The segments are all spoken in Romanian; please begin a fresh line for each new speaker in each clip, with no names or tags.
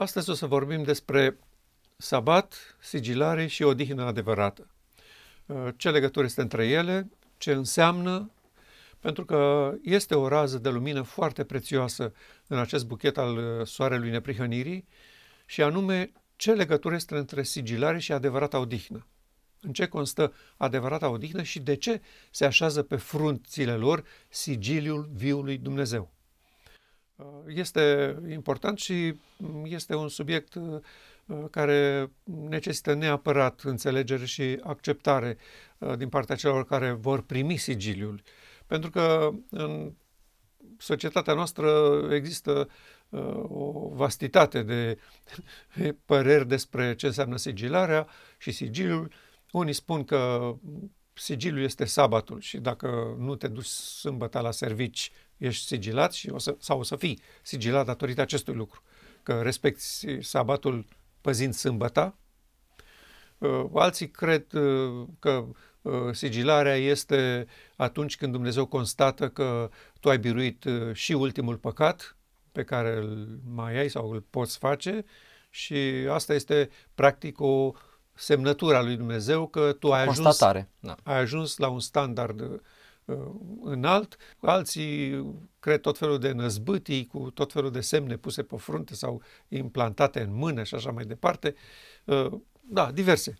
Astăzi o să vorbim despre sabat, sigilare și odihnă adevărată. Uh, ce legătură este între ele, ce înseamnă, pentru că este o rază de lumină foarte prețioasă în acest buchet al uh, soarelui neprihănirii și anume ce legătură este între sigilare și adevărata odihnă. În ce constă adevărata odihnă și de ce se așează pe frunțile lor sigiliul viului Dumnezeu este important și este un subiect uh, care necesită neapărat înțelegere și acceptare uh, din partea celor care vor primi sigiliul. Pentru că în societatea noastră există uh, o vastitate de păreri despre ce înseamnă sigilarea și sigiliul. Unii spun că sigiliul este sabatul și dacă nu te duci sâmbătă la servici, ești sigilat și o să, sau o să fii sigilat datorită acestui lucru, că respecti sabatul păzind sâmbăta. Uh, alții cred uh, că uh, sigilarea este atunci când Dumnezeu constată că tu ai biruit și ultimul păcat pe care îl mai ai sau îl poți face și asta este practic o semnătură a lui Dumnezeu că tu ai ajuns, Da. ai ajuns la un standard Uh, înalt, alții cred tot felul de năzbâtii cu tot felul de semne puse pe frunte sau implantate în mână și așa mai departe. Uh, da, diverse.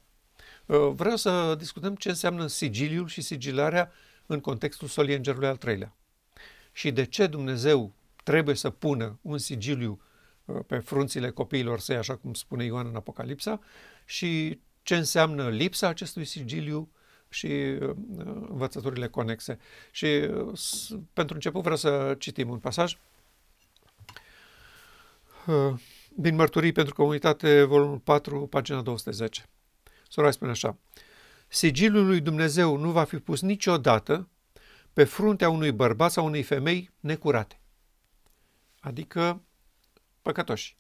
Uh, vreau să discutăm ce înseamnă sigiliul și sigilarea în contextul soliengerului al treilea. Și de ce Dumnezeu trebuie să pună un sigiliu pe frunțile copiilor săi, așa cum spune Ioan în Apocalipsa, și ce înseamnă lipsa acestui sigiliu și uh, învățăturile conexe. Și uh, pentru început vreau să citim un pasaj uh, din Mărturii pentru Comunitate, volumul 4, pagina 210. Sora spune așa. Sigilul lui Dumnezeu nu va fi pus niciodată pe fruntea unui bărbat sau unei femei necurate, adică păcătoși,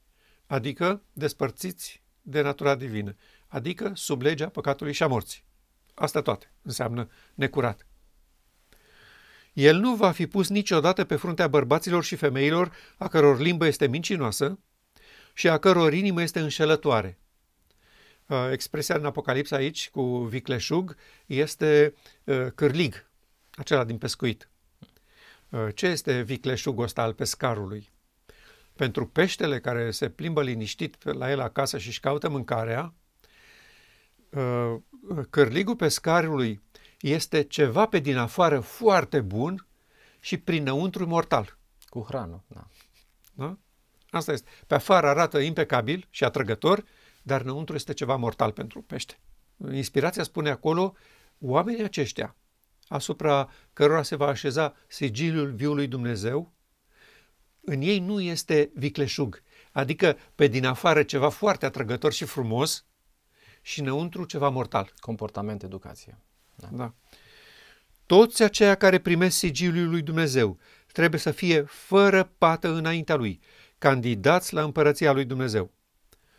adică despărțiți de natura divină, adică sub legea păcatului și a morții. Asta toate înseamnă necurat. El nu va fi pus niciodată pe fruntea bărbaților și femeilor a căror limbă este mincinoasă și a căror inimă este înșelătoare. Uh, expresia în Apocalipsa aici cu vicleșug este uh, cârlig, acela din pescuit. Uh, ce este vicleșugul ăsta al pescarului? Pentru peștele care se plimbă liniștit la el acasă și își caută mâncarea, Uh, cărligul pescarului este ceva pe din afară foarte bun și prinăuntru mortal. Cu hrană, da. da? Asta este. Pe afară arată impecabil și atrăgător, dar înăuntru este ceva mortal pentru pește. Inspirația spune acolo, oamenii aceștia, asupra cărora se va așeza sigiliul viului Dumnezeu, în ei nu este vicleșug, adică pe din afară ceva foarte atrăgător și frumos, și înăuntru ceva mortal. Comportament, educație. Da. da. Toți aceia care primesc sigiliul lui Dumnezeu trebuie să fie fără pată înaintea lui, candidați la împărăția lui Dumnezeu.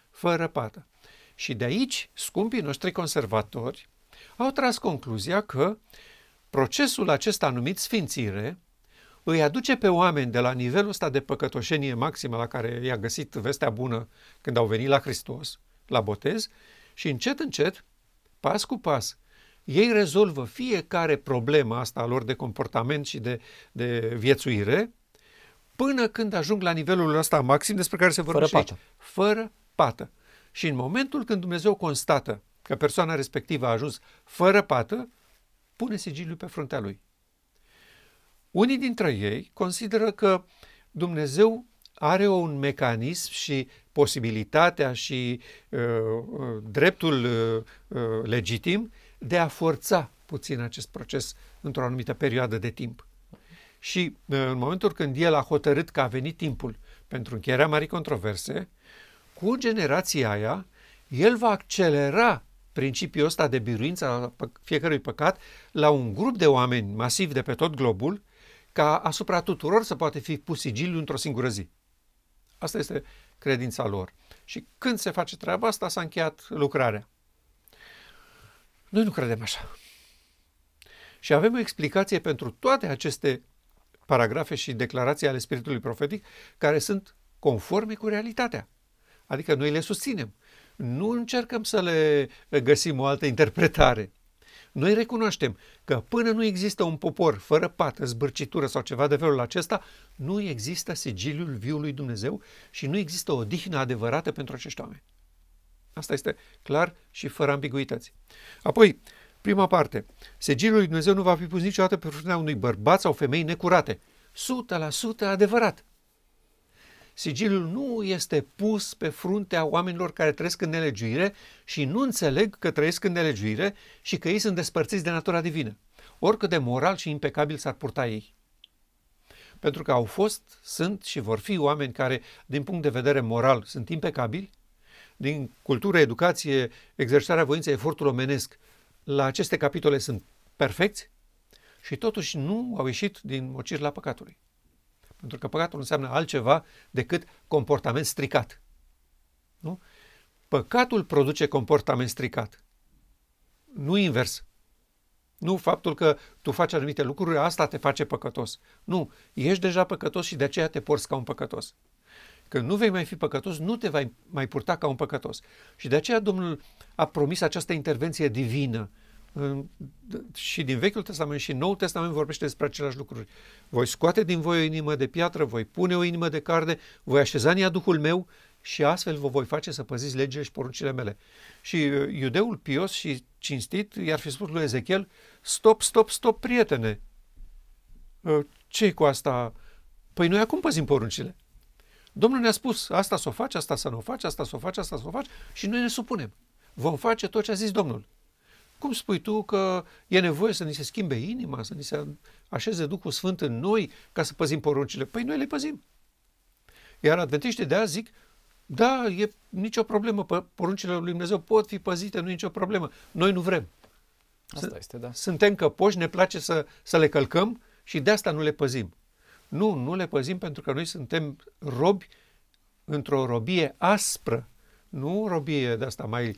Fără pată. Și de aici, scumpii noștri conservatori au tras concluzia că procesul acesta numit sfințire îi aduce pe oameni de la nivelul ăsta de păcătoșenie maximă la care i-a găsit vestea bună când au venit la Hristos, la botez, și încet, încet, pas cu pas, ei rezolvă fiecare problemă asta a lor de comportament și de, de viețuire până când ajung la nivelul ăsta maxim despre care se vorbește fără fără pată. Și în momentul când Dumnezeu constată că persoana respectivă a ajuns fără pată, pune sigiliu pe fruntea lui. Unii dintre ei consideră că Dumnezeu are un mecanism și posibilitatea și uh, uh dreptul uh, uh, legitim de a forța puțin acest proces într-o anumită perioadă de timp. Și uh, în momentul când el a hotărât că a venit timpul pentru încheierea marii controverse, cu generația aia, el va accelera principiul ăsta de biruință a fiecărui păcat la un grup de oameni masiv de pe tot globul, ca asupra tuturor să poate fi pus sigiliu într-o singură zi. Asta este credința lor. Și când se face treaba asta, s-a încheiat lucrarea. Noi nu credem așa. Și avem o explicație pentru toate aceste paragrafe și declarații ale spiritului profetic care sunt conforme cu realitatea. Adică noi le susținem. Nu încercăm să le găsim o altă interpretare. Noi recunoaștem că până nu există un popor fără pată, zbârcitură sau ceva de felul acesta, nu există sigiliul viului Dumnezeu și nu există o dihnă adevărată pentru acești oameni. Asta este clar și fără ambiguități. Apoi, prima parte, sigiliul lui Dumnezeu nu va fi pus niciodată pe frunea unui bărbat sau femei necurate. 100% adevărat sigiliul nu este pus pe fruntea oamenilor care trăiesc în nelegiuire și nu înțeleg că trăiesc în nelegiuire și că ei sunt despărțiți de natura divină, oricât de moral și impecabil s-ar purta ei. Pentru că au fost, sunt și vor fi oameni care, din punct de vedere moral, sunt impecabili, din cultură, educație, exercitarea voinței, efortul omenesc, la aceste capitole sunt perfecți și totuși nu au ieșit din mocir la păcatului. Pentru că păcatul înseamnă altceva decât comportament stricat. Nu? Păcatul produce comportament stricat. Nu invers. Nu faptul că tu faci anumite lucruri, asta te face păcătos. Nu, ești deja păcătos și de aceea te porți ca un păcătos. Când nu vei mai fi păcătos, nu te vei mai purta ca un păcătos. Și de aceea Domnul a promis această intervenție divină și din Vechiul Testament și Noul Testament vorbește despre aceleași lucruri. Voi scoate din voi o inimă de piatră, voi pune o inimă de carne, voi așeza în ea Duhul meu și astfel vă voi face să păziți legile și poruncile mele. Și uh, iudeul pios și cinstit i-ar fi spus lui Ezechiel, stop, stop, stop, prietene, uh, ce cu asta? Păi noi acum păzim poruncile. Domnul ne-a spus, asta să o faci, asta să nu o faci, asta să o faci, asta să o faci și noi ne supunem. Vom face tot ce a zis Domnul. Cum spui tu că e nevoie să ni se schimbe inima, să ni se așeze Duhul Sfânt în noi ca să păzim poruncile? Păi noi le păzim. Iar adventiștii de azi zic, da, e nicio problemă, poruncile lui Dumnezeu pot fi păzite, nu e nicio problemă. Noi nu vrem. Asta este, da. Suntem căpoși, ne place să, să le călcăm și de asta nu le păzim. Nu, nu le păzim pentru că noi suntem robi într-o robie aspră, nu robie de asta mai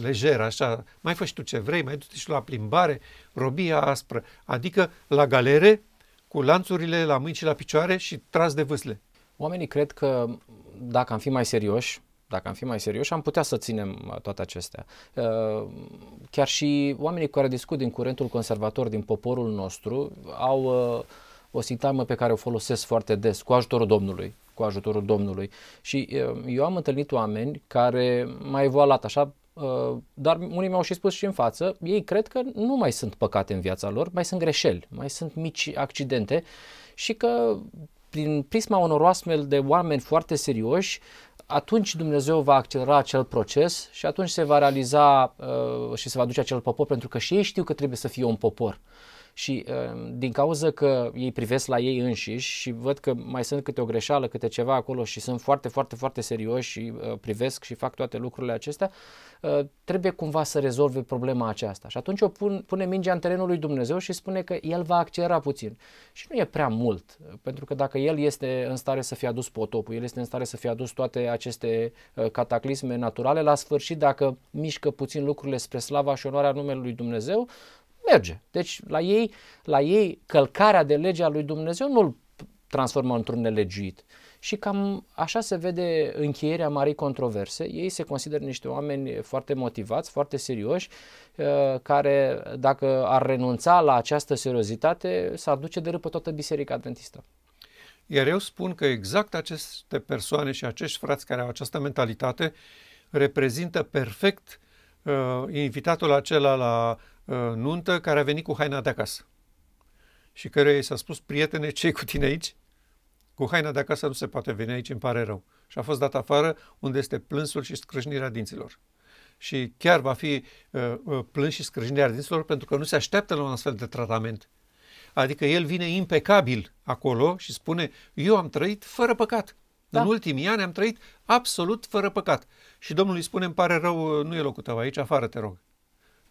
lejer, așa, mai faci tu ce vrei, mai du-te și la plimbare, robia aspră, adică la galere, cu lanțurile la mâini și la picioare și tras de vâsle. Oamenii cred că dacă am fi mai
serioși, dacă am fi mai serioși, am putea să ținem uh, toate acestea. Uh, chiar și oamenii care discut din curentul conservator din poporul nostru au uh, o sintagmă pe care o folosesc foarte des, cu ajutorul Domnului cu ajutorul Domnului. Și eu am întâlnit oameni care m-a așa Uh, dar unii mi-au și spus și în față, ei cred că nu mai sunt păcate în viața lor, mai sunt greșeli, mai sunt mici accidente și că prin prisma unor astfel de oameni foarte serioși, atunci Dumnezeu va accelera acel proces și atunci se va realiza uh, și se va duce acel popor, pentru că și ei știu că trebuie să fie un popor. Uh, și ehm, din cauza că ei privesc la ei înșiși și văd că mai sunt câte o greșeală, câte ceva acolo și sunt foarte, foarte, foarte serioși și uh, privesc și fac toate lucrurile acestea, uh, trebuie cumva să rezolve problema aceasta. Și atunci o pun, pune mingea în terenul lui Dumnezeu și spune că el va accelera puțin. Și nu e prea mult, pentru că dacă el este în stare să fie adus potopul, el este în stare să fie adus toate aceste uh, cataclisme naturale, la sfârșit dacă mișcă puțin lucrurile spre slava și onoarea numelui Dumnezeu, Merge. Deci la ei, la ei călcarea de legea lui Dumnezeu nu îl transformă într-un nelegiuit. Și cam așa se vede încheierea marii controverse. Ei se consideră niște oameni foarte motivați, foarte serioși, uh, care dacă ar renunța la această seriozitate, s-ar duce de râpă toată biserica adventistă.
Iar eu spun că exact aceste persoane și acești frați care au această mentalitate reprezintă perfect uh, invitatul acela la Uh, nuntă care a venit cu haina de acasă și care i s-a spus, prietene, ce cu tine aici? Cu haina de acasă nu se poate veni aici, îmi pare rău. Și a fost dat afară unde este plânsul și scrâșnirea dinților. Și chiar va fi uh, uh, plâns și scrâșnirea dinților pentru că nu se așteaptă la un astfel de tratament. Adică el vine impecabil acolo și spune, eu am trăit fără păcat. Da. În ultimii ani am trăit absolut fără păcat. Și Domnul îi spune, îmi pare rău, nu e locul tău aici, afară te rog.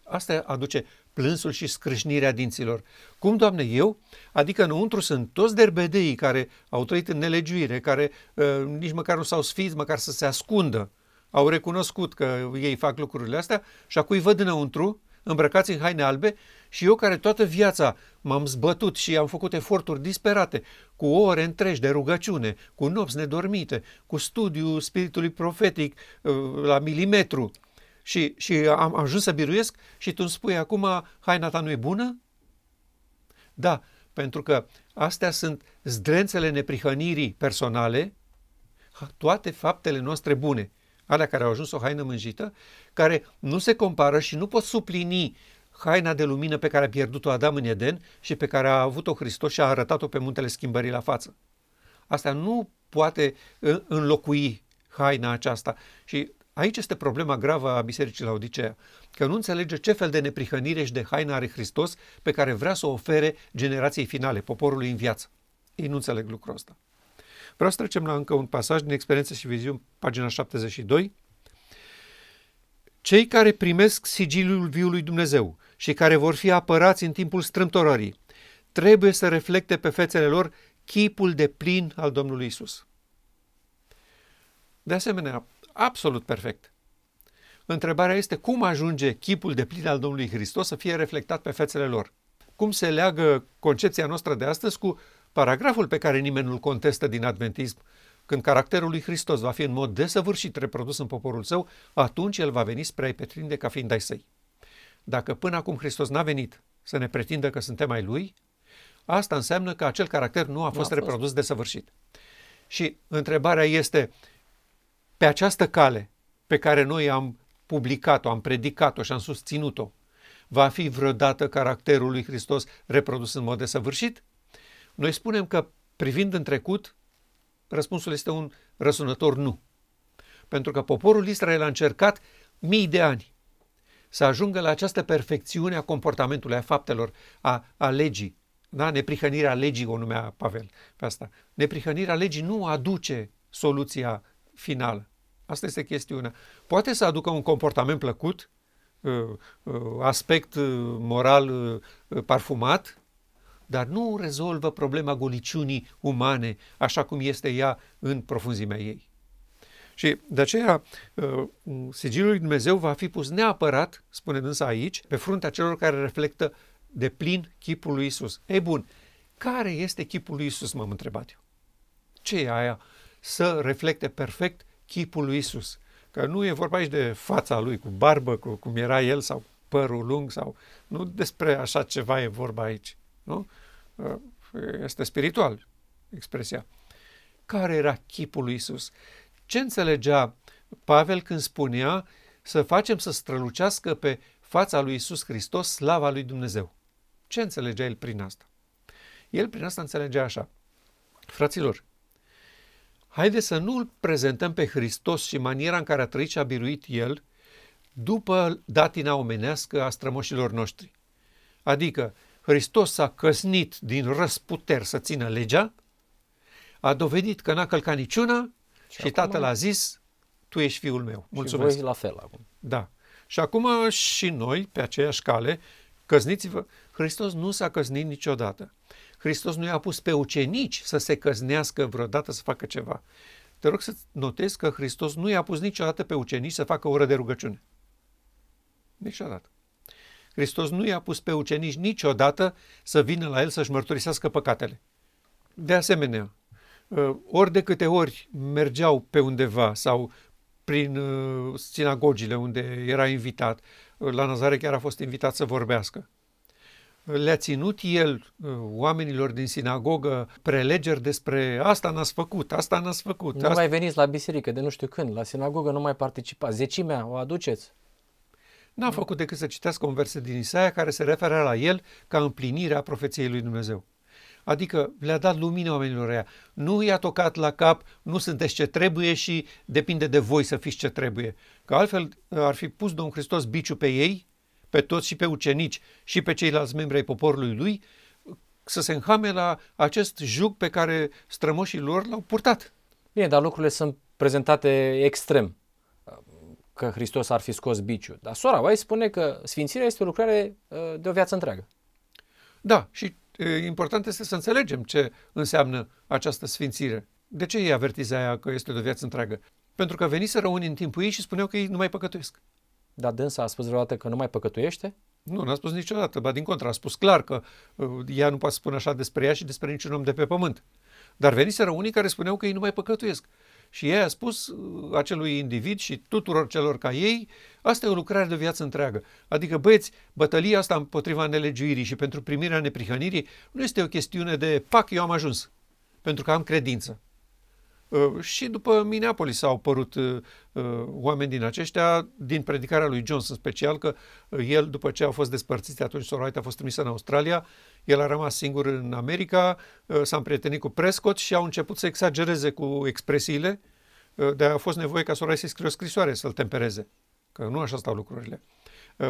Asta aduce plânsul și scrâșnirea dinților. Cum, Doamne, eu? Adică înăuntru sunt toți derbedeii care au trăit în nelegiuire, care uh, nici măcar nu s-au sfiz, măcar să se ascundă. Au recunoscut că ei fac lucrurile astea și acum îi văd înăuntru, îmbrăcați în haine albe și eu care toată viața m-am zbătut și am făcut eforturi disperate, cu ore întregi de rugăciune, cu nopți nedormite, cu studiu spiritului profetic uh, la milimetru, și, și am ajuns să biruiesc și tu îmi spui acum haina ta nu e bună? Da, pentru că astea sunt zdrențele neprihănirii personale, toate faptele noastre bune, alea care au ajuns o haină mânjită, care nu se compară și nu pot suplini haina de lumină pe care a pierdut-o Adam în Eden și pe care a avut-o Hristos și a arătat-o pe muntele schimbării la față. Asta nu poate uh, înlocui haina aceasta și Aici este problema gravă a Bisericii la Odiseea, că nu înțelege ce fel de neprihănire și de haină are Hristos pe care vrea să o ofere generației finale, poporului în viață. Ei nu înțeleg lucrul ăsta. Vreau să trecem la încă un pasaj din Experiență și Viziuni, pagina 72. Cei care primesc sigiliul viului Dumnezeu și care vor fi apărați în timpul strâmtorării, trebuie să reflecte pe fețele lor chipul de plin al Domnului Isus. De asemenea, absolut perfect. Întrebarea este cum ajunge chipul de plin al Domnului Hristos să fie reflectat pe fețele lor. Cum se leagă concepția noastră de astăzi cu paragraful pe care nimeni nu-l contestă din adventism, când caracterul lui Hristos va fi în mod desăvârșit reprodus în poporul său, atunci el va veni spre a-i petrinde ca fiind ai săi. Dacă până acum Hristos n-a venit să ne pretindă că suntem ai lui, asta înseamnă că acel caracter nu a fost, a fost. reprodus desăvârșit. Și întrebarea este, uh, pe această cale pe care noi am publicat-o, am predicat-o și am susținut-o, va fi vreodată caracterul lui Hristos reprodus în mod desăvârșit? Noi spunem că privind în trecut, răspunsul este un răsunător nu. Pentru că poporul Israel a încercat mii de ani să ajungă la această perfecțiune a comportamentului, a faptelor, a, a legii. Da? Neprihănirea legii o numea Pavel pe asta. Neprihănirea legii nu aduce soluția finală. Asta este chestiunea. Poate să aducă un comportament plăcut, uh, uh, aspect uh, moral parfumat, dar nu rezolvă problema goliciunii umane așa cum este ea în profunzimea ei. Și de aceea sigilul lui Dumnezeu va fi pus neapărat, spune însă aici, pe fruntea celor care reflectă de plin chipul lui Isus. Ei bun, care este chipul lui Isus, m-am întrebat eu. Ce e aia? Să reflecte perfect chipul lui Isus. Că nu e vorba aici de fața lui, cu barbă, cu cum era el, sau părul lung, sau nu despre așa ceva e vorba aici. Nu? Este spiritual expresia. Care era chipul lui Isus? Ce înțelegea Pavel când spunea să facem să strălucească pe fața lui Isus Hristos slava lui Dumnezeu? Ce înțelegea el prin asta? El prin asta înțelegea așa. Fraților, Haide să nu îl prezentăm pe Hristos și maniera în care a trăit și a biruit El după datina omenească a strămoșilor noștri. Adică Hristos s-a căsnit din răsputeri să țină legea, a dovedit că n-a călcat niciuna și, și tatăl a zis, tu ești fiul meu. Mulțumesc. Și voi la fel acum. Da. Și acum și noi, pe aceeași cale, căsniți-vă. Hristos nu s-a căsnit niciodată. Hristos nu i-a pus pe ucenici să se căznească vreodată să facă ceva. Te rog să notezi că Hristos nu i-a pus niciodată pe ucenici să facă o oră de rugăciune. Niciodată. Hristos nu i-a pus pe ucenici niciodată să vină la el să-și mărturisească păcatele. De asemenea, uh, ori de câte ori mergeau pe undeva sau prin uh, sinagogile unde era invitat, uh, la Nazare chiar a fost invitat să vorbească le-a ținut el uh, oamenilor din sinagogă prelegeri despre asta n-ați făcut, asta n-ați făcut. Nu asta... mai
veniți la biserică de nu știu când, la sinagogă nu mai participați, zecimea
o aduceți. N-a făcut decât să citească un verset din Isaia care se referă la el ca împlinirea profeției lui Dumnezeu. Adică le-a dat lumină oamenilor ăia. Nu i-a tocat la cap, nu sunteți ce trebuie și depinde de voi să fiți ce trebuie. Că altfel uh, ar fi pus Domnul Hristos biciu pe ei pe toți și pe ucenici și pe ceilalți membri ai poporului lui să se înhame la acest juc pe care strămoșii lor l-au purtat. Bine, dar lucrurile sunt prezentate extrem, că Hristos ar fi scos biciul.
Dar sora Wai spune că sfințirea este o lucrare ă, de o viață întreagă.
Da, și e, important este să înțelegem ce înseamnă această sfințire. De ce ei avertiza că este de o viață întreagă? Pentru că veniseră unii în timpul ei și spuneau că ei nu mai păcătuiesc. Dar dânsa a spus vreodată că nu mai păcătuiește? Nu, n-a spus niciodată, ba din contră, a spus clar că uh, ea nu poate spune așa despre ea și despre niciun om de pe pământ. Dar veniseră unii care spuneau că ei nu mai păcătuiesc. Și ea a spus uh, acelui individ și tuturor celor ca ei, asta e o lucrare de viață întreagă. Adică, băieți, bătălia asta împotriva nelegiuirii și pentru primirea neprihănirii nu este o chestiune de pac, eu am ajuns, pentru că am credință. Uh, și după Minneapolis au apărut uh, uh, oameni din aceștia, din predicarea lui Jones în special, că el, după ce a fost de atunci, Sorait a fost trimisă în Australia, el a rămas singur în America, s-a împrietenit cu Prescott și au început să exagereze cu expresiile, de a fost nevoie ca Sorait să-i scrie o scrisoare, să-l tempereze, că nu așa stau lucrurile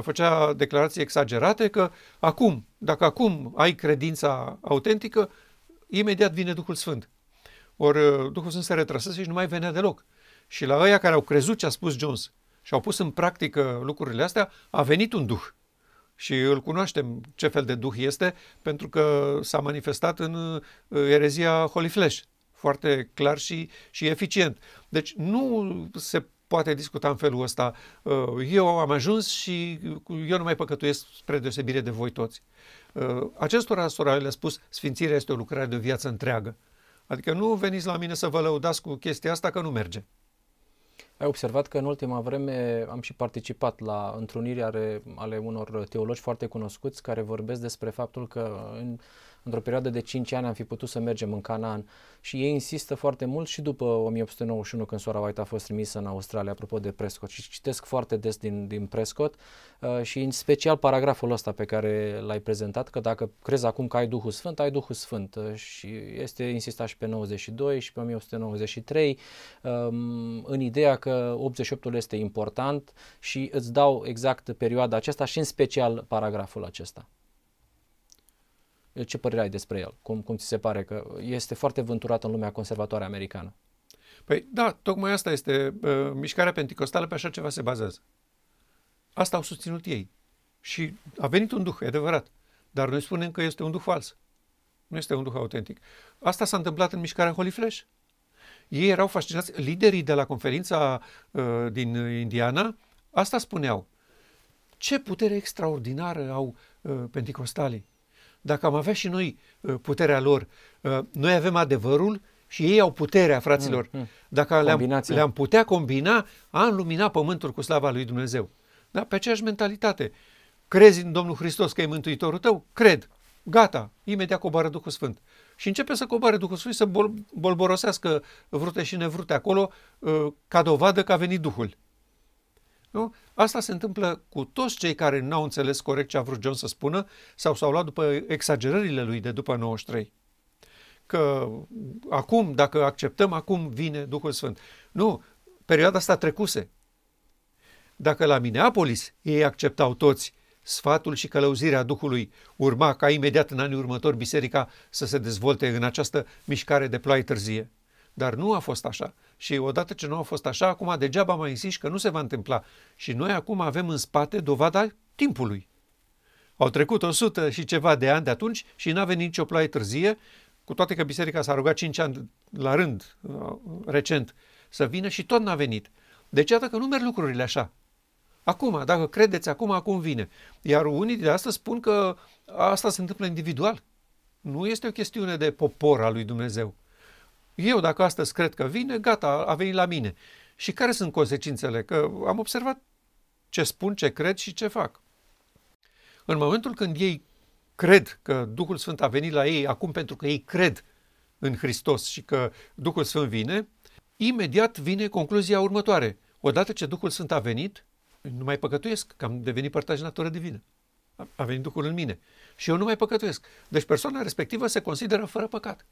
făcea declarații exagerate că acum, dacă acum ai credința autentică, imediat vine Duhul Sfânt. Ori uh, Duhul Sfânt se retrăsese și nu mai venea deloc. Și la ăia care au crezut ce a spus Jones și au pus în practică lucrurile astea, a venit un Duh. Și îl cunoaștem ce fel de Duh este, pentru că s-a manifestat în uh, erezia Holy Flesh, foarte clar și, și eficient. Deci nu se poate discuta în felul ăsta. Uh, eu am ajuns și eu nu mai păcătuiesc spre deosebire de voi toți. Acestora sora le-a spus, sfințirea este o lucrare de o viață întreagă. Adică nu veniți la mine să vă lăudați cu chestia asta că nu merge. Ai
observat că în ultima vreme am și participat la întruniri ale, ale unor teologi foarte cunoscuți care vorbesc despre faptul că în, într-o perioadă de 5 ani am fi putut să mergem în Canaan și ei insistă foarte mult și după 1891 când Sora White a fost trimisă în Australia, apropo de Prescott și citesc foarte des din, din Prescott uh, și în special paragraful ăsta pe care l-ai prezentat, că dacă crezi acum că ai Duhul Sfânt, ai Duhul Sfânt uh, și este insistat și pe 92 și pe 1893 um, în ideea că 88-ul este important și îți dau exact perioada aceasta și în special paragraful acesta. Ce părere ai despre el? Cum, cum ți se pare că este foarte vânturat în lumea conservatoare americană?
Păi da, tocmai asta este. Uh, mișcarea penticostală pe așa ceva se bazează. Asta au susținut ei. Și a venit un duh, e adevărat. Dar noi spunem că este un duh fals. Nu este un duh autentic. Asta s-a întâmplat în mișcarea Holy Flash. Ei erau fascinați. Liderii de la conferința uh, din Indiana asta spuneau. Ce putere extraordinară au uh, penticostalii dacă am avea și noi uh, puterea lor, uh, noi avem adevărul și ei au puterea, fraților. Mm, mm. Dacă le-am, le-am putea combina, am lumina pământul cu slava lui Dumnezeu. Da? Pe aceeași mentalitate. Crezi în Domnul Hristos că e Mântuitorul tău? Cred. Gata. Imediat coboară Duhul Sfânt. Și începe să coboare Duhul Sfânt, să bol- bolborosească vrute și nevrute acolo, uh, ca dovadă că a venit Duhul. Nu? Asta se întâmplă cu toți cei care n-au înțeles corect ce a vrut John să spună sau s-au luat după exagerările lui de după 93. Că acum, dacă acceptăm, acum vine Duhul Sfânt. Nu, perioada asta trecuse. Dacă la Minneapolis ei acceptau toți sfatul și călăuzirea Duhului, urma ca imediat în anii următori biserica să se dezvolte în această mișcare de ploaie târzie. Dar nu a fost așa. Și odată ce nu a fost așa, acum degeaba mai insiști că nu se va întâmpla. Și noi acum avem în spate dovada timpului. Au trecut 100 și ceva de ani de atunci și n-a venit nicio ploaie târzie, cu toate că biserica s-a rugat 5 ani la rând, uh, recent, să vină și tot n-a venit. Deci iată că nu merg lucrurile așa. Acum, dacă credeți acum, acum vine. Iar unii de astăzi spun că asta se întâmplă individual. Nu este o chestiune de popor al lui Dumnezeu. Eu dacă astăzi cred că vine, gata, a venit la mine. Și care sunt consecințele? Că am observat ce spun, ce cred și ce fac. În momentul când ei cred că Duhul Sfânt a venit la ei acum pentru că ei cred în Hristos și că Duhul Sfânt vine, imediat vine concluzia următoare. Odată ce Duhul Sfânt a venit, nu mai păcătuiesc, că am devenit părtaș de natură divină. A venit Duhul în mine. Și eu nu mai păcătuiesc. Deci persoana respectivă se consideră fără păcat.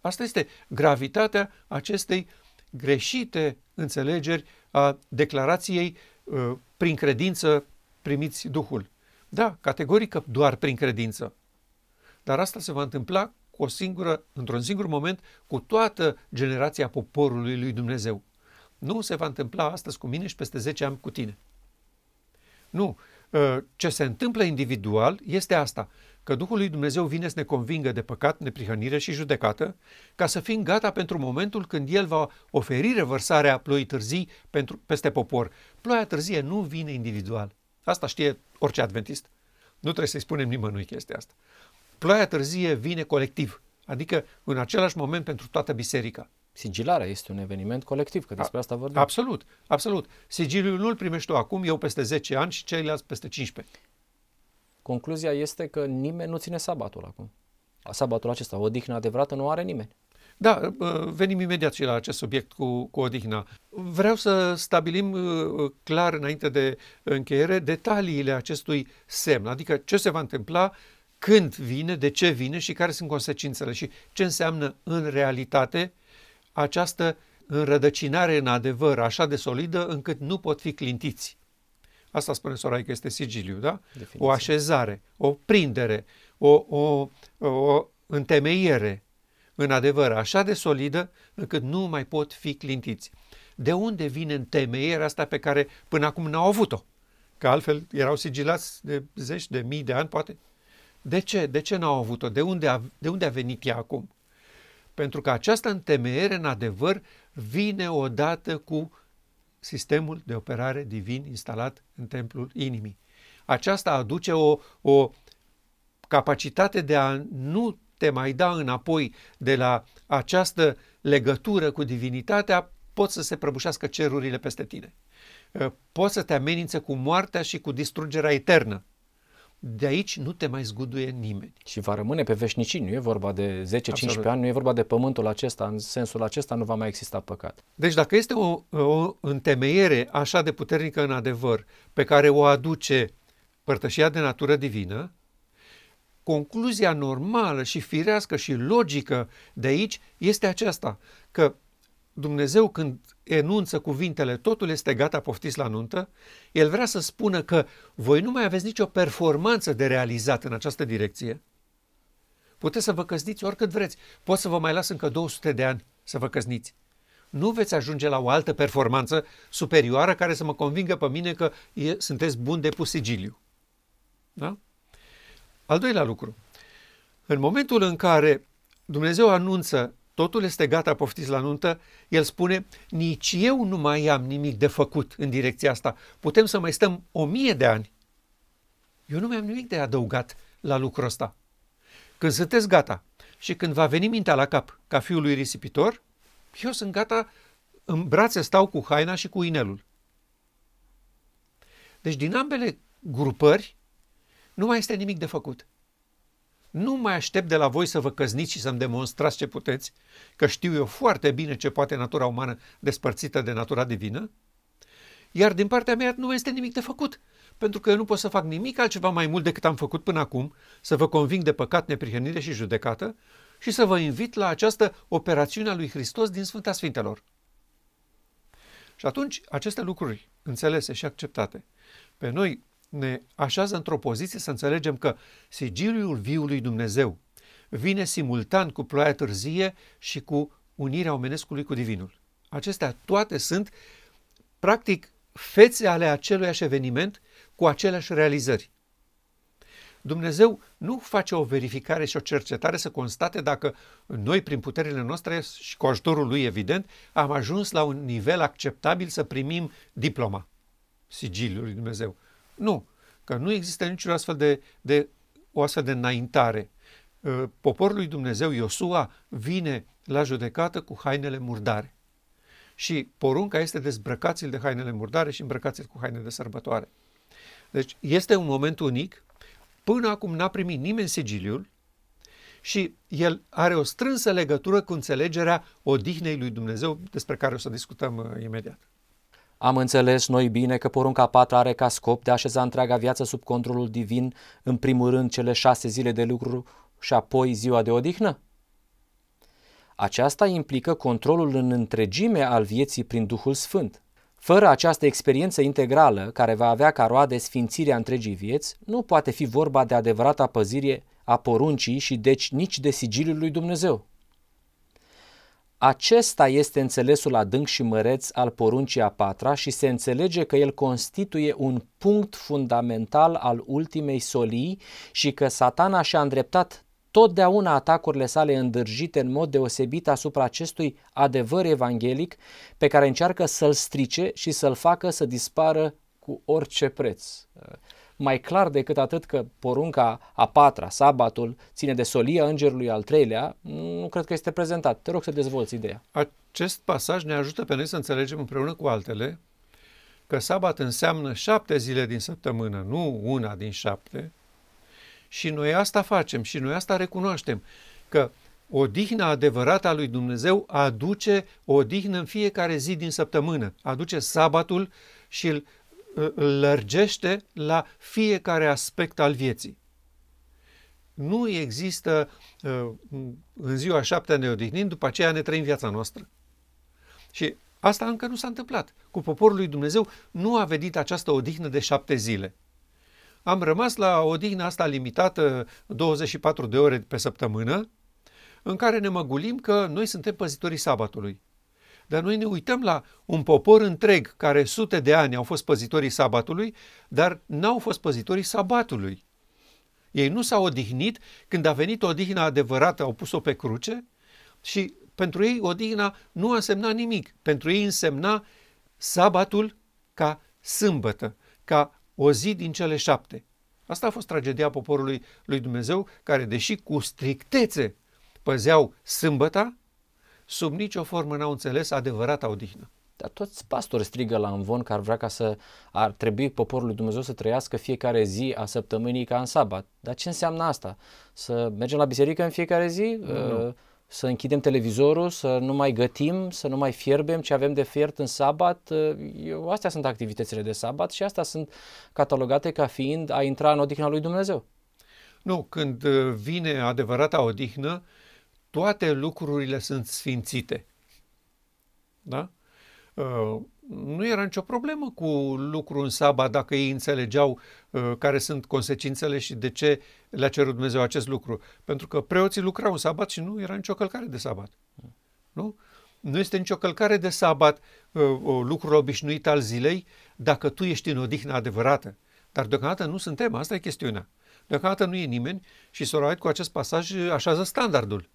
Asta este gravitatea acestei greșite înțelegeri a declarației uh, prin credință primiți Duhul. Da, categorică doar prin credință. Dar asta se va întâmpla cu o singură, într-un singur moment cu toată generația poporului lui Dumnezeu. Nu se va întâmpla astăzi cu mine și peste 10 ani cu tine. Nu. Uh, ce se întâmplă individual este asta că Duhul lui Dumnezeu vine să ne convingă de păcat, neprihănire și judecată, ca să fim gata pentru momentul când El va oferi revărsarea ploii târzii pentru, peste popor. Ploaia târzie nu vine individual. Asta știe orice adventist. Nu trebuie să-i spunem nimănui chestia asta. Ploaia târzie vine colectiv, adică în același moment pentru toată biserica. Sigilarea este un eveniment colectiv, că despre asta vorbim. Absolut, absolut. Sigiliul nu-l primești tu acum, eu peste 10 ani și ceilalți peste 15.
Concluzia este că nimeni nu ține sabatul acum. Sabatul acesta, o adevărată, nu are nimeni. Da, uh,
venim imediat și la acest subiect cu, cu odihna. Vreau să stabilim uh, clar, înainte de încheiere, detaliile acestui semn, adică ce se va întâmpla când vine, de ce vine și care sunt consecințele și ce înseamnă în realitate această înrădăcinare în adevăr așa de solidă încât nu pot fi clintiți. Asta spune Sorai că este sigiliu, da? Definiție. O așezare, o prindere, o, o, o întemeiere în adevăr așa de solidă încât nu mai pot fi clintiți. De unde vine întemeierea asta pe care până acum n-au avut-o? Că altfel erau sigilați de zeci de mii de ani, poate. De ce? De ce n-au avut-o? De unde, a, de unde a venit ea acum? Pentru că această întemeiere, în adevăr, vine odată cu sistemul de operare divin instalat în templul inimii. Aceasta aduce o, o capacitate de a nu te mai da înapoi de la această legătură cu divinitatea, pot să se prăbușească cerurile peste tine. Pot să te amenințe cu moartea și cu distrugerea eternă de aici nu te mai zguduie nimeni. Și va rămâne pe veșnicii, nu e vorba de 10-15 ani,
nu e vorba de pământul acesta, în sensul acesta nu va mai exista păcat.
Deci dacă este o, o întemeiere așa de puternică în adevăr, pe care o aduce părtășia de natură divină, concluzia normală și firească și logică de aici este aceasta, că Dumnezeu când enunță cuvintele totul este gata, poftiți la nuntă, el vrea să spună că voi nu mai aveți nicio performanță de realizat în această direcție. Puteți să vă căzniți oricât vreți, pot să vă mai las încă 200 de ani să vă căzniți. Nu veți ajunge la o altă performanță superioară care să mă convingă pe mine că e, sunteți bun de pus sigiliu. Da? Al doilea lucru. În momentul în care Dumnezeu anunță totul este gata, poftiți la nuntă, el spune, nici eu nu mai am nimic de făcut în direcția asta, putem să mai stăm o mie de ani. Eu nu mai am nimic de adăugat la lucrul ăsta. Când sunteți gata și când va veni mintea la cap ca fiul lui risipitor, eu sunt gata, în brațe stau cu haina și cu inelul. Deci din ambele grupări nu mai este nimic de făcut. Nu mai aștept de la voi să vă căzniți și să-mi demonstrați ce puteți, că știu eu foarte bine ce poate natura umană despărțită de natura divină, iar din partea mea nu mai este nimic de făcut, pentru că eu nu pot să fac nimic altceva mai mult decât am făcut până acum, să vă conving de păcat, neprihănire și judecată și să vă invit la această operațiune a lui Hristos din Sfânta Sfintelor. Și atunci, aceste lucruri înțelese și acceptate, pe noi ne așează într-o poziție să înțelegem că sigiliul viului Dumnezeu vine simultan cu ploaia târzie și cu unirea omenescului cu divinul. Acestea toate sunt, practic, fețe ale aceluiași eveniment cu aceleași realizări. Dumnezeu nu face o verificare și o cercetare să constate dacă noi, prin puterile noastre și cu ajutorul lui, evident, am ajuns la un nivel acceptabil să primim diploma, sigiliul lui Dumnezeu. Nu, că nu există niciun astfel de, de o astfel de înaintare. Ă, poporul lui Dumnezeu, Iosua, vine la judecată cu hainele murdare. Și porunca este dezbrăcați-l de hainele murdare și îmbrăcați-l cu haine de sărbătoare. Deci este un moment unic. Până acum n-a primit nimeni sigiliul și el are o strânsă legătură cu înțelegerea odihnei lui Dumnezeu despre care o să discutăm ă, imediat.
Am înțeles noi bine că porunca patra are ca scop de a așeza întreaga viață sub controlul divin, în primul rând cele șase zile de lucru și apoi ziua de odihnă? Aceasta implică controlul în întregime al vieții prin Duhul Sfânt. Fără această experiență integrală, care va avea ca roade sfințirea întregii vieți, nu poate fi vorba de adevărata păzire a poruncii și deci nici de sigiliul lui Dumnezeu. Acesta este înțelesul adânc și măreț al poruncii a patra și se înțelege că el constituie un punct fundamental al ultimei solii și că satana și-a îndreptat totdeauna atacurile sale îndârjite în mod deosebit asupra acestui adevăr evanghelic pe care încearcă să-l strice și să-l facă să dispară cu orice preț mai clar decât atât că porunca a patra, sabatul, ține de solia îngerului al treilea, nu cred că este prezentat. Te rog să dezvolți ideea.
Acest pasaj ne ajută pe noi să înțelegem împreună cu altele că sabat înseamnă șapte zile din săptămână, nu una din șapte. Și noi asta facem și noi asta recunoaștem, că odihna adevărată a lui Dumnezeu aduce odihnă în fiecare zi din săptămână, aduce sabatul și îl îl lărgește la fiecare aspect al vieții. Nu există în ziua șaptea ne odihnim, după aceea ne trăim viața noastră. Și asta încă nu s-a întâmplat. Cu poporul lui Dumnezeu nu a venit această odihnă de șapte zile. Am rămas la odihna asta limitată 24 de ore pe săptămână, în care ne măgulim că noi suntem păzitorii sabatului. Dar noi ne uităm la un popor întreg care sute de ani au fost păzitorii sabatului, dar n-au fost păzitorii sabatului. Ei nu s-au odihnit când a venit odihna adevărată, au pus-o pe cruce și pentru ei odihna nu a însemnat nimic. Pentru ei însemna sabatul ca sâmbătă, ca o zi din cele șapte. Asta a fost tragedia poporului lui Dumnezeu, care, deși cu strictețe păzeau sâmbăta, sub nicio formă n-au înțeles adevărata odihnă. Dar toți pastori strigă
la învon că ar vrea ca să ar trebui poporul lui Dumnezeu să trăiască fiecare zi a săptămânii ca în sabat. Dar ce înseamnă asta? Să mergem la biserică în fiecare zi? Nu. Ă, să închidem televizorul, să nu mai gătim, să nu mai fierbem ce avem de fiert în sabat. Ă, eu, astea sunt activitățile de sabat și astea sunt catalogate ca fiind a intra în odihna lui
Dumnezeu. Nu, când ă, vine adevărata odihnă, toate lucrurile sunt sfințite. Da? Uh, nu era nicio problemă cu lucru în saba dacă ei înțelegeau uh, care sunt consecințele și de ce le-a cerut Dumnezeu acest lucru. Pentru că preoții lucrau în sabat și nu era nicio călcare de sabat. Nu? Nu este nicio călcare de sabat, uh, lucrul obișnuit al zilei, dacă tu ești în odihnă adevărată. Dar deocamdată nu suntem, asta e chestiunea. Deocamdată nu e nimeni și Sorait cu acest pasaj așează standardul.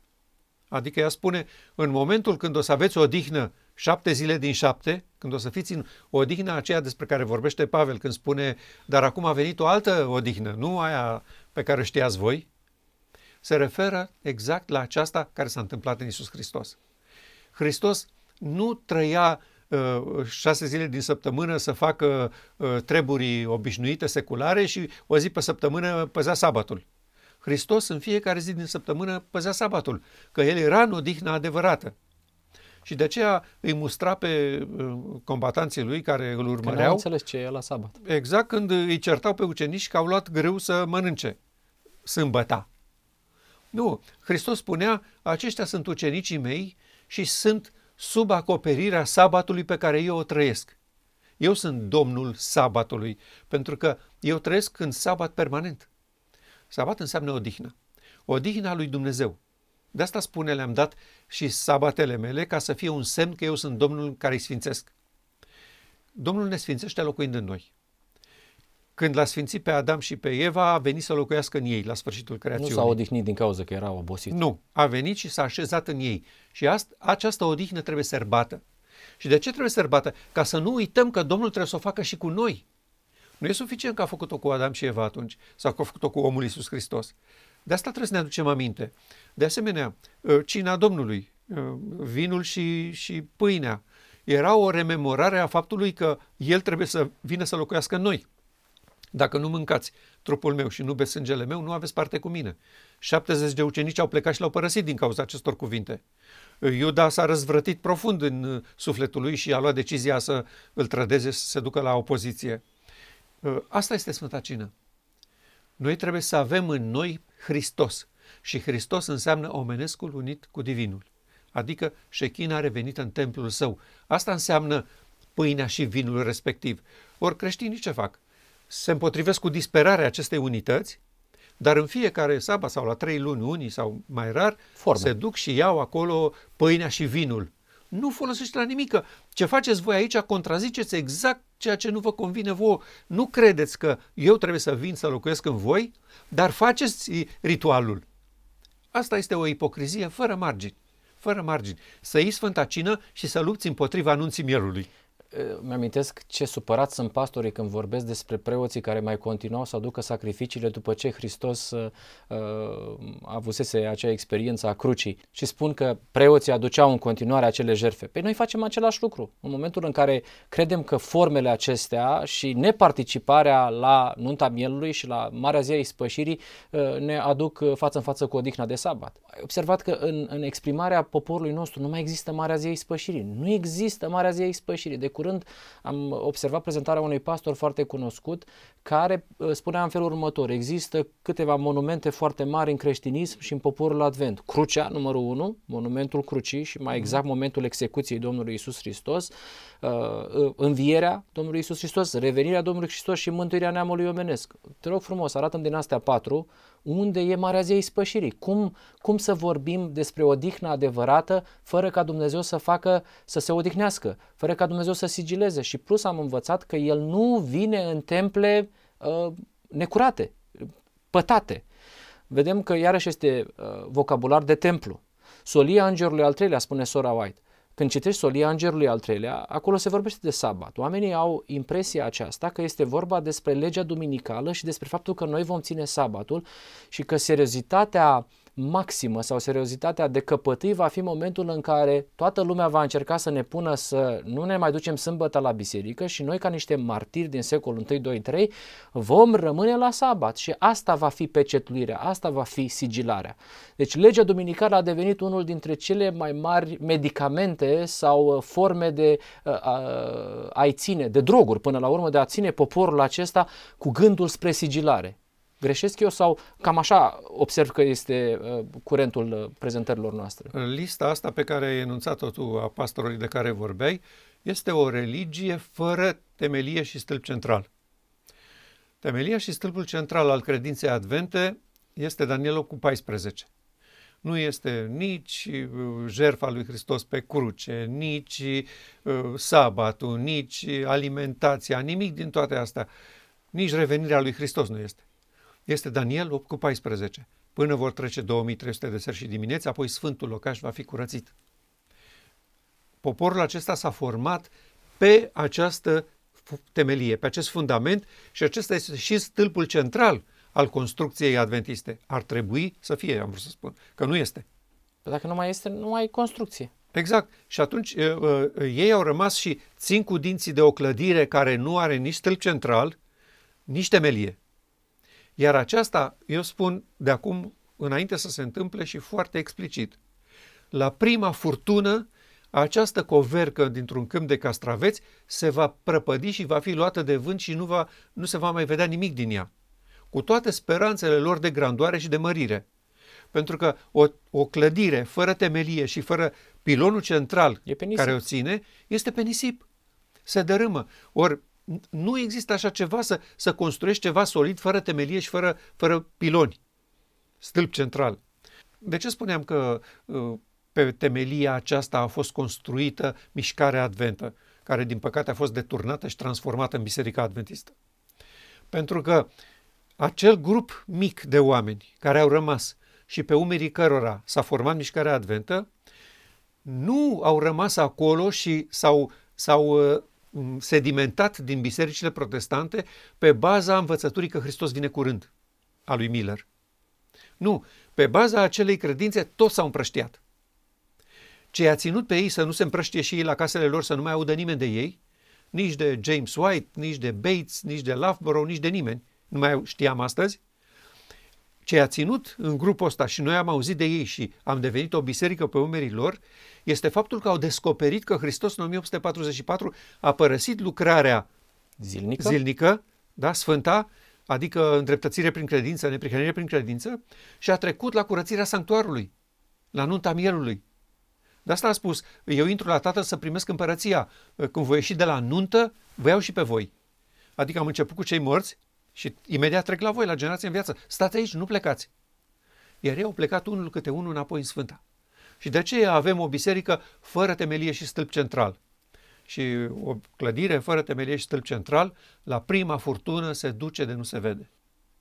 Adică ea spune, în momentul când o să aveți o odihnă șapte zile din șapte, când o să fiți în odihna aceea despre care vorbește Pavel, când spune, dar acum a venit o altă odihnă, nu aia pe care știați voi, se referă exact la aceasta care s-a întâmplat în Isus Hristos. Hristos nu trăia uh, șase zile din săptămână să facă uh, treburi obișnuite, seculare și o zi pe săptămână păzea sabatul. Hristos în fiecare zi din săptămână păzea sabatul, că el era în odihna adevărată. Și de aceea îi mustra pe uh, combatanții lui care îl urmăreau. Că înțeles
ce e la sabat.
Exact când îi certau pe ucenici că au luat greu să mănânce sâmbăta. Nu, Hristos spunea, aceștia sunt ucenicii mei și sunt sub acoperirea sabatului pe care eu o trăiesc. Eu sunt domnul sabatului, pentru că eu trăiesc în sabat permanent. Sabat înseamnă odihnă. Odihna lui Dumnezeu. De asta spune, le-am dat și sabatele mele ca să fie un semn că eu sunt Domnul care îi sfințesc. Domnul ne sfințește locuind în noi. Când l-a sfințit pe Adam și pe Eva, a venit să locuiască în ei la sfârșitul creației. Nu s-a
odihnit din cauza că era obosit. Nu,
a venit și s-a așezat în ei. Și asta, această odihnă trebuie sărbată. Și de ce trebuie sărbată? Ca să nu uităm că Domnul trebuie să o facă și cu noi. Nu e suficient că a făcut-o cu Adam și Eva atunci sau că a făcut-o cu omul Iisus Hristos. De asta trebuie să ne aducem aminte. De asemenea, uh, cina Domnului, uh, vinul și, și pâinea, era o rememorare a faptului că El trebuie să vină să locuiască în noi. Dacă nu mâncați trupul meu și nu beți sângele meu, nu aveți parte cu mine. 70 de ucenici au plecat și l-au părăsit din cauza acestor cuvinte. Uh, Iuda s-a răzvrătit profund în sufletul lui și a luat decizia să îl trădeze, să se ducă la opoziție. Ă, asta este Sfânta Cină. Noi trebuie să avem în noi Hristos și Hristos înseamnă omenescul unit cu Divinul, adică șechina revenită în templul său. Asta înseamnă pâinea și vinul respectiv. Ori creștinii ce fac? Se împotrivesc cu disperarea acestei unități, dar în fiecare sabat sau la trei luni, unii sau mai rar, Formă. se duc și iau acolo pâinea și vinul nu folosește la nimic. Ce faceți voi aici, contraziceți exact ceea ce nu vă convine vouă. Nu credeți că eu trebuie să vin să locuiesc în voi, dar faceți ritualul. Asta este o ipocrizie fără margini. Fără margini. Să iei Sfânta Cină și să lupți împotriva anunții mielului mi-amintesc
ce supărat sunt pastorii când vorbesc despre preoții care mai continuau să aducă sacrificiile după ce Hristos uh, uh avusese acea experiență a crucii și spun că preoții aduceau în continuare acele jerfe. Păi noi facem același lucru. În momentul în care credem că formele acestea și neparticiparea la nunta mielului și la Marea Zia Ispășirii uh, ne aduc uh, față în față cu odihna de sabat. Ai observat că în, în exprimarea poporului nostru nu mai există Marea Zia Ispășirii. Nu există Marea Zia Ispășirii. De curând am observat prezentarea unui pastor foarte cunoscut care uh, spunea în felul următor, există câteva monumente foarte mari în creștinism și în poporul advent. Crucea numărul 1, monumentul crucii și mai mhm. exact momentul execuției Domnului Isus Hristos, uh, uh, învierea Domnului Isus Hristos, revenirea Domnului Hristos și mântuirea neamului omenesc. Te rog frumos, arată din astea patru unde e marea zi a ispășirii? Cum, cum să vorbim despre odihna adevărată fără ca Dumnezeu să facă, să se odihnească, fără ca Dumnezeu să sigileze? Și plus am învățat că El nu vine în temple uh, necurate, pătate. Vedem că iarăși este uh, vocabular de templu. Solia îngerului al treilea, spune Sora White. Uh, când citești solia Îngerului al treilea, acolo se vorbește de sabat. Oamenii au impresia aceasta că este vorba despre legea duminicală și despre faptul că noi vom ține sabatul și că seriozitatea uh, maximă sau seriozitatea de căpătâi va fi momentul în care toată lumea va încerca să ne pună să nu ne mai ducem sâmbătă la biserică și noi ca niște martiri din secolul 1, 2, 3 vom rămâne la sabat și asta va fi pecetluirea, asta va fi sigilarea. Deci legea duminicală a devenit unul dintre cele mai mari medicamente sau uh, forme de uh, a a ține, de droguri până la urmă, de a ține poporul acesta cu gândul spre sigilare. Greșesc eu sau cam așa observ că este uh, curentul uh, prezentărilor noastre?
Lista asta pe care ai enunțat-o tu a pastorului de care vorbeai este o religie fără temelie și stâlp central. Temelia și stâlpul central al credinței advente este Daniel cu 14. Nu este nici uh, jertfa lui Hristos pe cruce, nici sabatul, nici alimentația, nimic din toate astea. Nici revenirea lui Hristos nu este este Daniel 8 cu 14. Până vor trece 2300 de seri și dimineți, apoi sfântul locaș va fi curățit. Poporul acesta s-a format pe această temelie, pe acest fundament și acesta este și stâlpul central al construcției adventiste. Ar trebui să fie, am vrut să spun, că nu este. Păi dacă nu mai este, nu mai e construcție. Exact. Și atunci ei au rămas și țin cu dinții de o clădire care nu are nici stâlp central, nici temelie. Iar aceasta, eu spun de acum înainte să se întâmple și foarte explicit. La prima furtună, această covercă dintr-un câmp de castraveți se va prăpădi și va fi luată de vânt și nu, va, nu se va mai vedea nimic din ea, cu toate speranțele lor de grandoare și de mărire. Pentru că o, o clădire fără temelie și fără pilonul central care o ține, este pe nisip. Se dărâmă. Ori nu există așa ceva să, să construiești ceva solid fără temelie și fără, fără piloni, stâlp central. De ce spuneam că uh, pe temelia aceasta a fost construită mișcarea adventă, care din păcate a fost deturnată și transformată în Biserica Adventistă? Pentru că acel grup mic de oameni care au rămas și pe umerii cărora s-a format mișcarea adventă, nu au rămas acolo și s-au, s-au uh, Mm, sedimentat din bisericile protestante pe baza învățăturii că Hristos vine curând, a lui Miller. Nu, pe baza acelei credințe toți s-au împrăștiat. Ce i-a ținut pe ei să nu se împrăștie și ei la casele lor, să nu mai audă nimeni de ei, nici de James White, nici de Bates, nici de Loughborough, nici de nimeni, nu mai știam astăzi, ce a ținut în grupul ăsta și noi am auzit de ei și am devenit o biserică pe umerii lor, este faptul că au descoperit că Hristos în 1844 a părăsit lucrarea zilnică, zilnică da, sfânta, adică îndreptățire prin credință, neprihănire prin credință, și a trecut la curățirea sanctuarului, la nunta mielului. De asta a spus, eu intru la tatăl să primesc împărăția. Când voi ieși de la nuntă, vă iau și pe voi. Adică am început cu cei morți și imediat trec la voi, la generație în viață. Stați aici, nu plecați. Iar ei au plecat unul câte unul înapoi în Sfânta. Și de aceea avem o biserică fără temelie și stâlp central. Și o clădire fără temelie și stâlp central, la prima furtună se duce de nu se vede.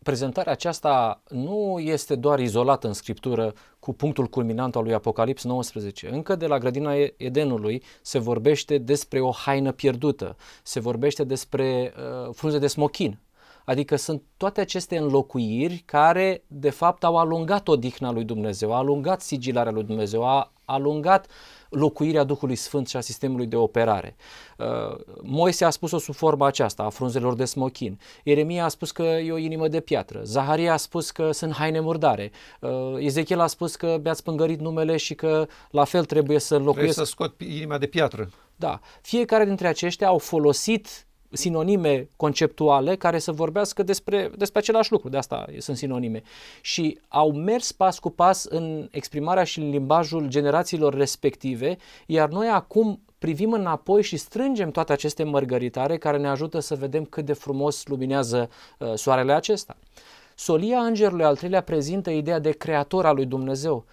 Prezentarea aceasta
nu este doar izolată în scriptură cu punctul culminant al lui Apocalips 19. Încă de la grădina Edenului se vorbește despre o haină pierdută, se vorbește despre uh, frunze de smochin, Adică sunt toate aceste înlocuiri care, de fapt, au alungat odihna lui Dumnezeu, au alungat sigilarea lui Dumnezeu, au alungat locuirea Duhului Sfânt și a sistemului de operare. Uh, Moise a spus-o sub forma aceasta, a frunzelor de smochin. Ieremia a spus că e o inimă de piatră. Zaharia a spus că sunt haine murdare. Uh, Ezechiel a spus că mi-ați pângărit numele și că la fel trebuie să înlocuiesc. Trebuie să scot inima de piatră. Da. Fiecare dintre aceștia au folosit sinonime conceptuale care să vorbească despre, despre același lucru, de asta sunt sinonime. Și au mers pas cu pas în exprimarea și în limbajul generațiilor respective, iar noi acum privim înapoi și strângem toate aceste mărgăritare care ne ajută să vedem cât de frumos luminează uh, soarele acesta. Solia Îngerului al treilea prezintă ideea de creator al lui Dumnezeu.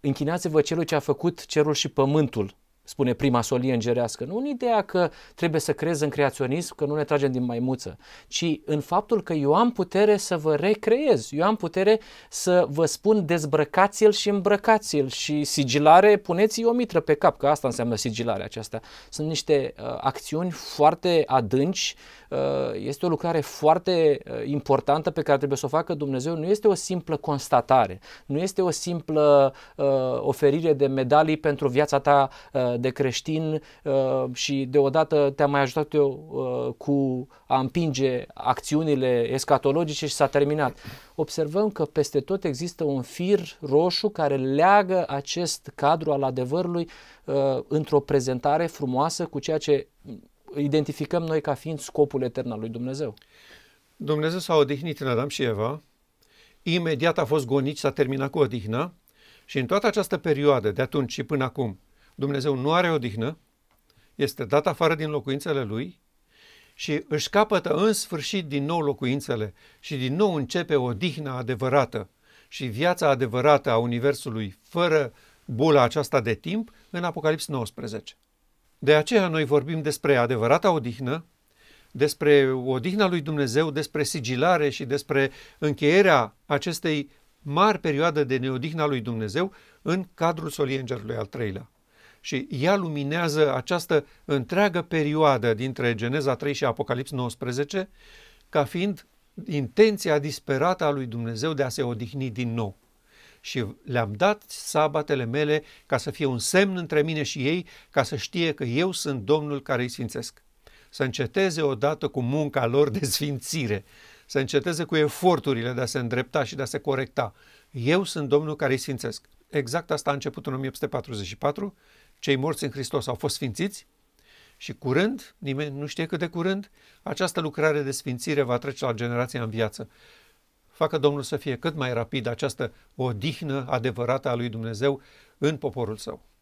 Închinați-vă celui ce a făcut cerul și pământul, spune prima solie îngerească. Nu în ideea că trebuie să crezi în creaționism, că nu ne tragem din maimuță, ci în faptul că eu am putere să vă recreez, eu am putere să vă spun dezbrăcați-l și îmbrăcați-l și sigilare, puneți o mitră pe cap, că asta înseamnă sigilarea aceasta. Sunt niște uh, acțiuni foarte adânci, uh, este o lucrare foarte uh, importantă pe care trebuie să o facă Dumnezeu. Nu este o simplă constatare, nu este o simplă uh, oferire de medalii pentru viața ta uh, de creștin uh, și deodată te a mai ajutat eu uh, cu a împinge acțiunile escatologice și s-a terminat. Observăm că peste tot există un fir roșu care leagă acest cadru al adevărului uh, într-o prezentare frumoasă cu ceea ce identificăm noi
ca fiind scopul etern al lui Dumnezeu. Dumnezeu s-a odihnit în Adam și Eva, imediat a fost gonit, s-a terminat cu odihna și în toată această perioadă, de atunci și până acum, Dumnezeu nu are odihnă, este dat afară din locuințele lui și își capătă în sfârșit din nou locuințele și din nou începe odihna adevărată și viața adevărată a Universului fără bula aceasta de timp în Apocalips 19. De aceea noi vorbim despre adevărata odihnă, despre odihna lui Dumnezeu, despre sigilare și despre încheierea acestei mari perioade de neodihna lui Dumnezeu în cadrul soliengerului al treilea și ea luminează această întreagă perioadă dintre Geneza 3 și Apocalips 19 ca fiind intenția disperată a lui Dumnezeu de a se odihni din nou. Și le-am dat sabatele mele ca să fie un semn între mine și ei, ca să știe că eu sunt Domnul care îi sfințesc. Să înceteze odată cu munca lor de sfințire, să înceteze cu eforturile de a se îndrepta și de a se corecta. Eu sunt Domnul care îi sfințesc. Exact asta a început în 1844 cei morți în Hristos au fost sfințiți și curând, nimeni nu știe cât de curând, această lucrare de sfințire va trece la generația în viață. Facă Domnul să fie cât mai rapid această odihnă adevărată a lui Dumnezeu în poporul său.